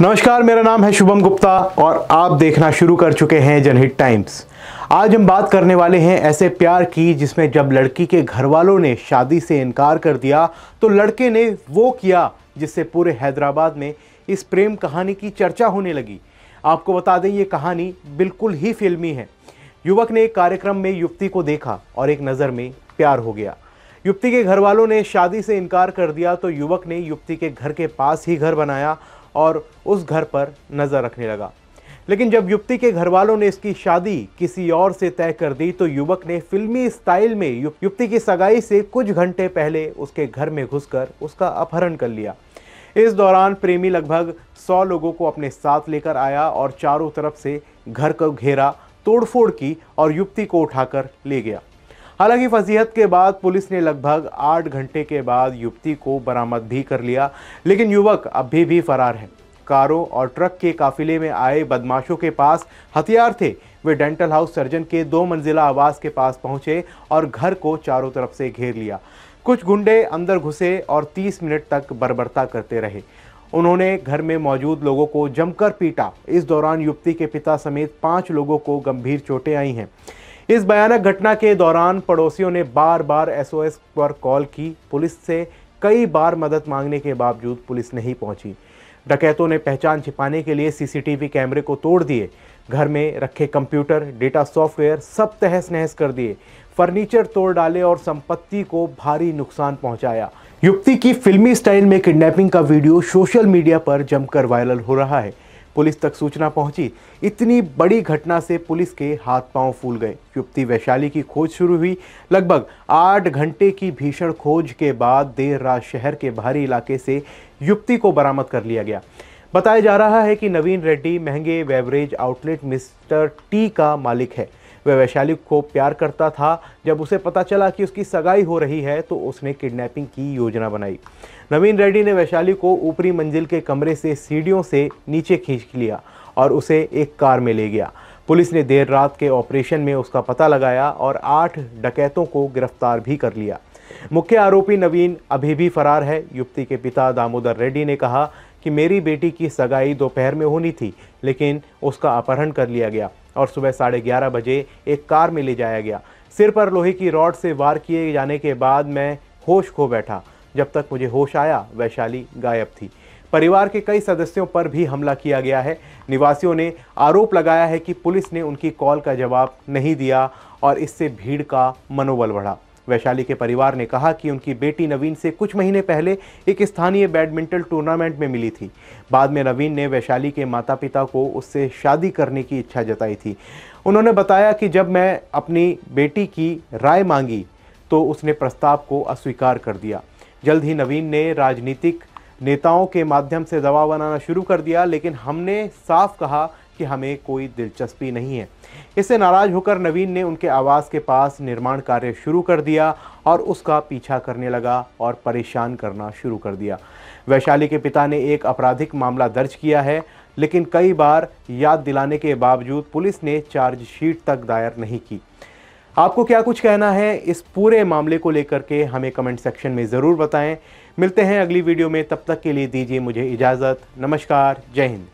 नमस्कार मेरा नाम है शुभम गुप्ता और आप देखना शुरू कर चुके हैं जनहित टाइम्स आज हम बात करने वाले हैं ऐसे प्यार की जिसमें जब लड़की के घर वालों ने शादी से इनकार कर दिया तो लड़के ने वो किया जिससे पूरे हैदराबाद में इस प्रेम कहानी की चर्चा होने लगी आपको बता दें ये कहानी बिल्कुल ही फिल्मी है युवक ने एक कार्यक्रम में युवती को देखा और एक नज़र में प्यार हो गया युवती के घर वालों ने शादी से इनकार कर दिया तो युवक ने युवती के घर के पास ही घर बनाया और उस घर पर नज़र रखने लगा लेकिन जब युवती के घर वालों ने इसकी शादी किसी और से तय कर दी तो युवक ने फिल्मी स्टाइल में युवती की सगाई से कुछ घंटे पहले उसके घर में घुसकर उसका अपहरण कर लिया इस दौरान प्रेमी लगभग सौ लोगों को अपने साथ लेकर आया और चारों तरफ से घर को घेरा तोड़फोड़ की और युवती को उठाकर ले गया हालांकि फजीहत के बाद पुलिस ने लगभग आठ घंटे के बाद युवती को बरामद भी कर लिया लेकिन युवक अभी भी फरार है कारों और ट्रक के काफिले में आए बदमाशों के पास हथियार थे वे डेंटल हाउस सर्जन के दो मंजिला आवास के पास पहुंचे और घर को चारों तरफ से घेर लिया कुछ गुंडे अंदर घुसे और 30 मिनट तक बर्बरता करते रहे उन्होंने घर में मौजूद लोगों को जमकर पीटा इस दौरान युवती के पिता समेत पाँच लोगों को गंभीर चोटें आई हैं इस भयानक घटना के दौरान पड़ोसियों ने बार बार एसओएस पर कॉल की पुलिस से कई बार मदद मांगने के बावजूद पुलिस नहीं पहुंची डकैतों ने पहचान छिपाने के लिए सीसीटीवी कैमरे को तोड़ दिए घर में रखे कंप्यूटर डेटा सॉफ्टवेयर सब तहस नहस कर दिए फर्नीचर तोड़ डाले और संपत्ति को भारी नुकसान पहुंचाया युवती की फिल्मी स्टाइल में किडनैपिंग का वीडियो सोशल मीडिया पर जमकर वायरल हो रहा है पुलिस तक सूचना पहुंची इतनी बड़ी घटना से पुलिस के हाथ पांव फूल गए युवती वैशाली की खोज शुरू हुई लगभग आठ घंटे की भीषण खोज के बाद देर रात शहर के बाहरी इलाके से युवती को बरामद कर लिया गया बताया जा रहा है कि नवीन रेड्डी महंगे बेवरेज आउटलेट मिस्टर टी का मालिक है वह वैशाली को प्यार करता था जब उसे पता चला कि उसकी सगाई हो रही है तो उसने किडनैपिंग की योजना बनाई नवीन रेड्डी ने वैशाली को ऊपरी मंजिल के कमरे से सीढ़ियों से नीचे खींच लिया और उसे एक कार में ले गया पुलिस ने देर रात के ऑपरेशन में उसका पता लगाया और आठ डकैतों को गिरफ्तार भी कर लिया मुख्य आरोपी नवीन अभी भी फरार है युवती के पिता दामोदर रेड्डी ने कहा कि मेरी बेटी की सगाई दोपहर में होनी थी लेकिन उसका अपहरण कर लिया गया और सुबह साढ़े ग्यारह बजे एक कार में ले जाया गया सिर पर लोहे की रॉड से वार किए जाने के बाद मैं होश खो बैठा जब तक मुझे होश आया वैशाली गायब थी परिवार के कई सदस्यों पर भी हमला किया गया है निवासियों ने आरोप लगाया है कि पुलिस ने उनकी कॉल का जवाब नहीं दिया और इससे भीड़ का मनोबल बढ़ा वैशाली के परिवार ने कहा कि उनकी बेटी नवीन से कुछ महीने पहले एक स्थानीय बैडमिंटन टूर्नामेंट में मिली थी बाद में नवीन ने वैशाली के माता पिता को उससे शादी करने की इच्छा जताई थी उन्होंने बताया कि जब मैं अपनी बेटी की राय मांगी तो उसने प्रस्ताव को अस्वीकार कर दिया जल्द ही नवीन ने राजनीतिक नेताओं के माध्यम से दबाव बनाना शुरू कर दिया लेकिन हमने साफ कहा कि हमें कोई दिलचस्पी नहीं है इससे नाराज होकर नवीन ने उनके आवास के पास निर्माण कार्य शुरू कर दिया और उसका पीछा करने लगा और परेशान करना शुरू कर दिया वैशाली के पिता ने एक आपराधिक मामला दर्ज किया है लेकिन कई बार याद दिलाने के बावजूद पुलिस ने चार्जशीट तक दायर नहीं की आपको क्या कुछ कहना है इस पूरे मामले को लेकर के हमें कमेंट सेक्शन में ज़रूर बताएं मिलते हैं अगली वीडियो में तब तक के लिए दीजिए मुझे इजाज़त नमस्कार जय हिंद